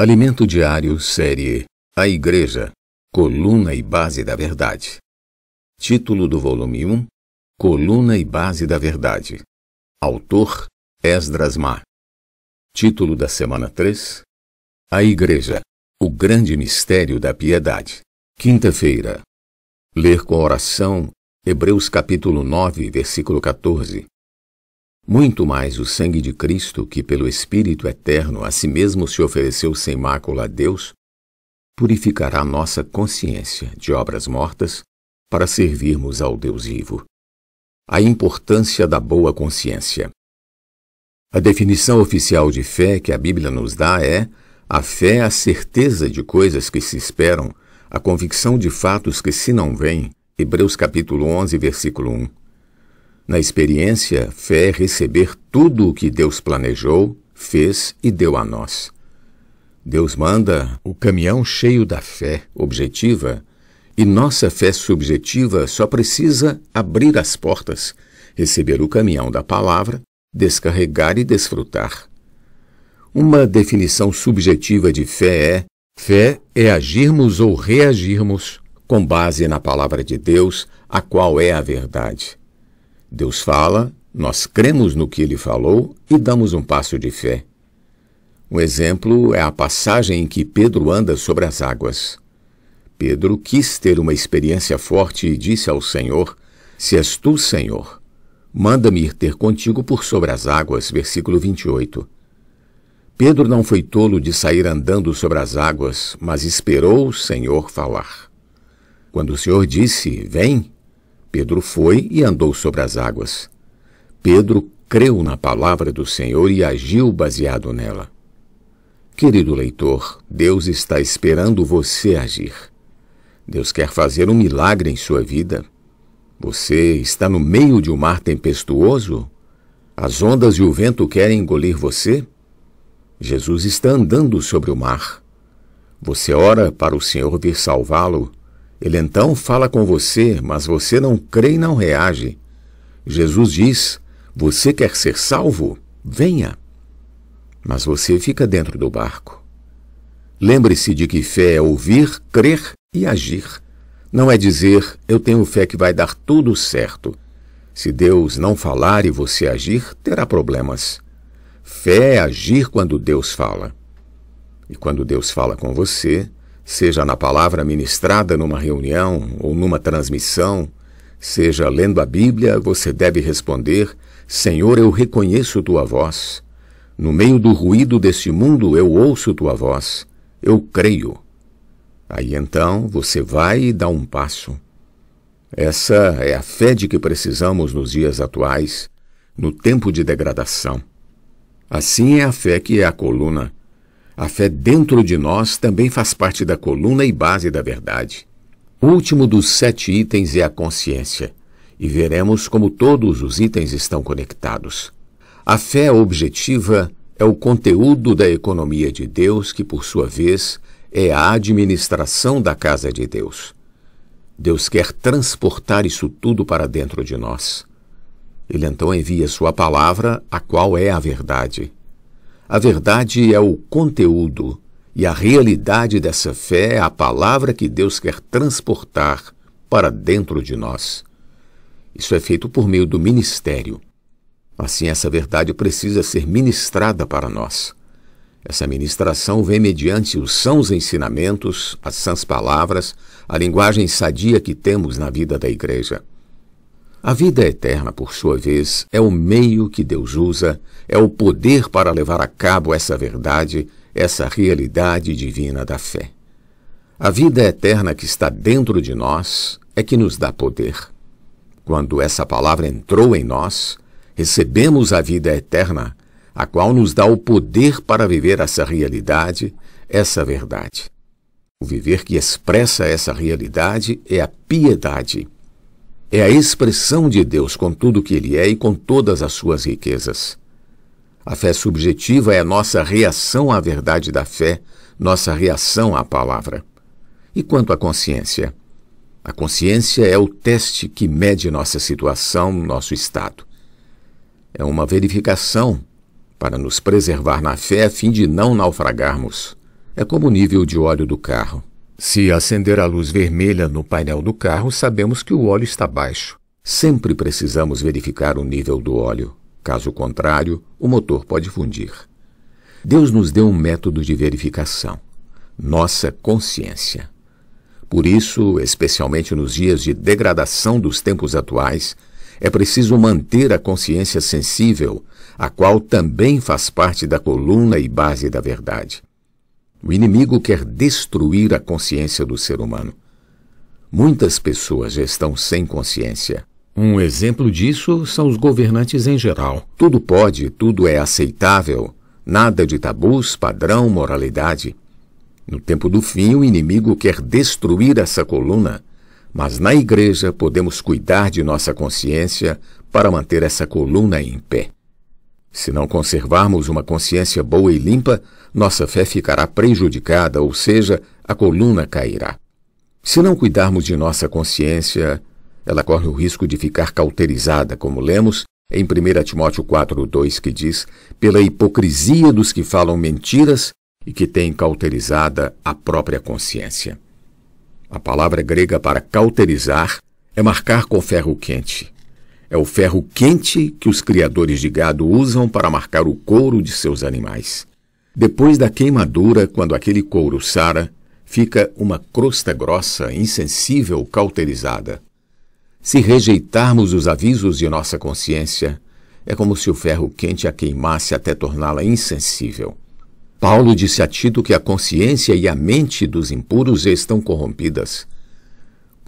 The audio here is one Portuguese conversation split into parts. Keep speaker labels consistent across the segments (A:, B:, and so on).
A: Alimento Diário, série A Igreja, Coluna e Base da Verdade. Título do volume 1: Coluna e Base da Verdade. Autor Esdras Ma. Título da semana 3: A Igreja, o Grande Mistério da Piedade. Quinta-feira. Ler com oração Hebreus capítulo 9, versículo 14 muito mais o sangue de Cristo, que pelo Espírito eterno a si mesmo se ofereceu sem mácula a Deus, purificará nossa consciência de obras mortas para servirmos ao Deus vivo. A importância da boa consciência. A definição oficial de fé que a Bíblia nos dá é: a fé é a certeza de coisas que se esperam, a convicção de fatos que se não veem. Hebreus capítulo 11, versículo 1. Na experiência, fé é receber tudo o que Deus planejou, fez e deu a nós. Deus manda o caminhão cheio da fé objetiva e nossa fé subjetiva só precisa abrir as portas, receber o caminhão da palavra, descarregar e desfrutar. Uma definição subjetiva de fé é: fé é agirmos ou reagirmos com base na palavra de Deus, a qual é a verdade. Deus fala, nós cremos no que ele falou e damos um passo de fé. Um exemplo é a passagem em que Pedro anda sobre as águas. Pedro quis ter uma experiência forte e disse ao Senhor: Se és tu, Senhor, manda-me ir ter contigo por sobre as águas. Versículo 28. Pedro não foi tolo de sair andando sobre as águas, mas esperou o Senhor falar. Quando o Senhor disse: Vem, Pedro foi e andou sobre as águas. Pedro creu na palavra do Senhor e agiu baseado nela. Querido leitor, Deus está esperando você agir. Deus quer fazer um milagre em sua vida. Você está no meio de um mar tempestuoso? As ondas e o vento querem engolir você? Jesus está andando sobre o mar. Você ora para o Senhor vir salvá-lo ele então fala com você, mas você não crê e não reage. Jesus diz: Você quer ser salvo? Venha. Mas você fica dentro do barco. Lembre-se de que fé é ouvir, crer e agir. Não é dizer, eu tenho fé que vai dar tudo certo. Se Deus não falar e você agir, terá problemas. Fé é agir quando Deus fala. E quando Deus fala com você, seja na palavra ministrada numa reunião ou numa transmissão, seja lendo a Bíblia, você deve responder: Senhor, eu reconheço tua voz. No meio do ruído deste mundo eu ouço tua voz. Eu creio. Aí então você vai e dá um passo. Essa é a fé de que precisamos nos dias atuais, no tempo de degradação. Assim é a fé que é a coluna a fé dentro de nós também faz parte da coluna e base da verdade. O último dos sete itens é a consciência, e veremos como todos os itens estão conectados. A fé objetiva é o conteúdo da economia de Deus, que, por sua vez, é a administração da casa de Deus. Deus quer transportar isso tudo para dentro de nós. Ele então envia sua palavra, a qual é a verdade. A verdade é o conteúdo e a realidade dessa fé é a palavra que Deus quer transportar para dentro de nós. Isso é feito por meio do ministério. Assim, essa verdade precisa ser ministrada para nós. Essa ministração vem mediante os sãos ensinamentos, as sãs palavras, a linguagem sadia que temos na vida da igreja. A vida é eterna, por sua vez, é o meio que Deus usa, é o poder para levar a cabo essa verdade, essa realidade divina da fé. A vida eterna que está dentro de nós é que nos dá poder. Quando essa palavra entrou em nós, recebemos a vida eterna, a qual nos dá o poder para viver essa realidade, essa verdade. O viver que expressa essa realidade é a piedade é a expressão de Deus com tudo o que Ele é e com todas as suas riquezas. A fé subjetiva é a nossa reação à verdade da fé, nossa reação à palavra. E quanto à consciência? A consciência é o teste que mede nossa situação, nosso estado. É uma verificação para nos preservar na fé a fim de não naufragarmos. É como o nível de óleo do carro. Se acender a luz vermelha no painel do carro, sabemos que o óleo está baixo. Sempre precisamos verificar o nível do óleo. Caso contrário, o motor pode fundir. Deus nos deu um método de verificação: nossa consciência. Por isso, especialmente nos dias de degradação dos tempos atuais, é preciso manter a consciência sensível, a qual também faz parte da coluna e base da verdade. O inimigo quer destruir a consciência do ser humano. Muitas pessoas já estão sem consciência. Um exemplo disso são os governantes em geral. Tudo pode, tudo é aceitável, nada de tabus, padrão, moralidade. No tempo do fim, o inimigo quer destruir essa coluna, mas na igreja podemos cuidar de nossa consciência para manter essa coluna em pé. Se não conservarmos uma consciência boa e limpa, nossa fé ficará prejudicada, ou seja, a coluna cairá. Se não cuidarmos de nossa consciência, ela corre o risco de ficar cauterizada, como lemos em 1 Timóteo 4,2, que diz: pela hipocrisia dos que falam mentiras e que têm cauterizada a própria consciência. A palavra grega para cauterizar é marcar com ferro quente. É o ferro quente que os criadores de gado usam para marcar o couro de seus animais. Depois da queimadura, quando aquele couro sara, fica uma crosta grossa, insensível, cauterizada. Se rejeitarmos os avisos de nossa consciência, é como se o ferro quente a queimasse até torná-la insensível. Paulo disse a Tito que a consciência e a mente dos impuros estão corrompidas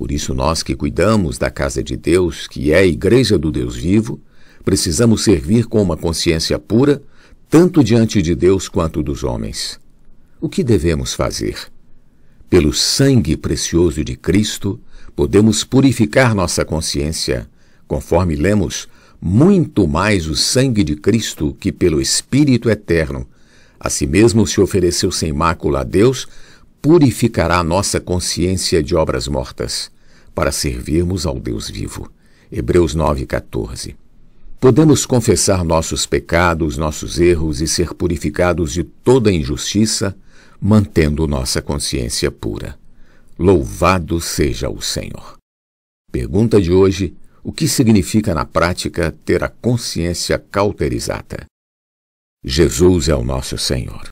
A: por isso, nós que cuidamos da casa de Deus, que é a igreja do Deus vivo, precisamos servir com uma consciência pura, tanto diante de Deus quanto dos homens. O que devemos fazer? Pelo sangue precioso de Cristo, podemos purificar nossa consciência, conforme lemos, muito mais o sangue de Cristo que pelo Espírito eterno. A si mesmo se ofereceu sem mácula a Deus, purificará nossa consciência de obras mortas, para servirmos ao Deus vivo. Hebreus 9,14. Podemos confessar nossos pecados, nossos erros e ser purificados de toda injustiça, mantendo nossa consciência pura. Louvado seja o Senhor. Pergunta de hoje: o que significa na prática ter a consciência cauterizada? Jesus é o nosso Senhor.